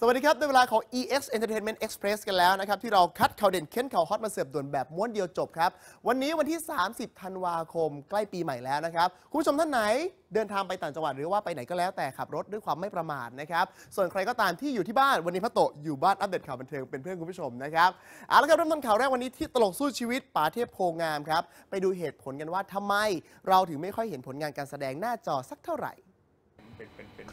สวัสดีครับในเวลาของ EX Entertainment Express กันแล้วนะครับ ที่เราคัดข่าวเด่นเค้นข่าวฮอตมาเสิร์ฟด่วนแบบม้วนเดียวจบครับ วันนี้วันที่ 30 ธันวาคมใกล้ปีใหม่แล้วนะครับ คุณผู้ชมท่านไหนเดินทางไปต่างจังหวัดหรือว่าไปไหนก็แล้วแต่ขับรถด้วยความไม่ประมาทนะครับ ส่วนใครก็ตามที่อยู่ที่บ้านวันนี้พระโตะอยู่บ้านอัปเดตข่าวบันเทิงเป็นเพื่อนคุณผู้ชมนะครับเอาละครับเริ่มต้นข่าวแรกวันนี้ที่ตลกสู้ชีวิตป๋าเทพโพงามครับไปดูเหตุผลกันว่าทำไมเราถึงไม่ค่อยเห็นผลงานการแสดงหน้าจอสักเท่าไหร่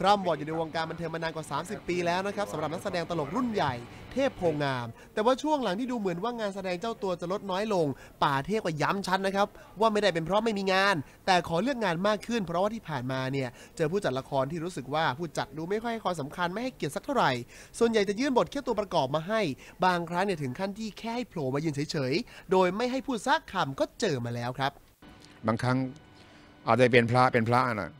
คร่ำวอดอยู่ในวงการบันเทิงมานานกว่า 30 ปีแล้วนะครับสำหรับนักแสดงตลกรุ่นใหญ่เทพโพงาม แต่ว่าช่วงหลังที่ดูเหมือนว่างานแสดงเจ้าตัวจะลดน้อยลง ป่าเทพก็ย้ำชัดนะครับ ว่าไม่ได้เป็นเพราะไม่มีงาน แต่ขอเลือกงานมากขึ้นเพราะว่าที่ผ่านมาเนี่ย เจอผู้จัดละครที่รู้สึกว่าผู้จัดดูไม่ค่อยให้ความสำคัญไม่ให้เกียรติสักเท่าไหร่ ส่วนใหญ่จะยื่นบทแค่ตัวประกอบมาให้ บางครั้งเนี่ยถึงขั้นที่แค่ให้โผล่มายืนเฉยๆโดยไม่ให้พูดซักคำก็เจอมาแล้วครับ บางครั้งอาจจะเป็นพระเป็นพระนะ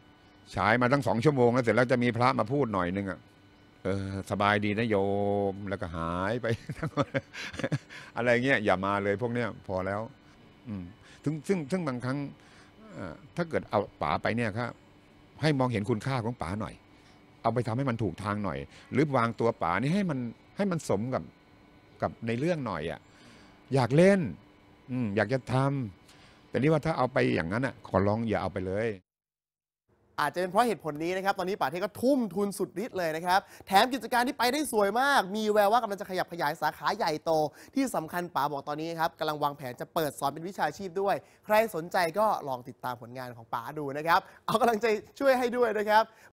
ฉายมาตั้งสองชั่วโมงแล้วเสร็จแล้วจะมีพระมาพูดหน่อยนึงอ่ะเออสบายดีนะโยมแล้วก็หายไป อะไรเงี้ยอย่ามาเลยพวกเนี้ยพอแล้วอืมถึงซึ่งซึ่งบางครั้งถ้าเกิดเอาป๋าไปเนี่ยครับ ให้มองเห็นคุณค่าของป๋าหน่อย เอาไปทำให้มันถูกทางหน่อย หรือวางตัวป๋านี่ให้มันให้มันสมกับกับในเรื่องหน่อยอะ่ะอยากเล่น อืมอยากจะทำ แต่นี่ว่าถ้าเอาไปอย่างนั้นอ่ะ ขอร้องอย่าเอาไปเลยอาจจะเป็นเพราะเหตุผลนี้นะครับ ตอนนี้ป่าเทพก็ทุ่มทุนสุดฤทธิ์เลยนะครับ แถมกิจการที่ไปได้สวยมาก มีแววว่ากำลังจะขยับขยายสาขาใหญ่โต ที่สำคัญป่าบอกตอนนี้ครับกำลังวางแผนจะเปิดสอนเป็นวิชาชีพด้วย ใครสนใจก็ลองติดตามผลงานของป่าดูนะครับ เอากำลังใจช่วยให้ด้วยนะครับ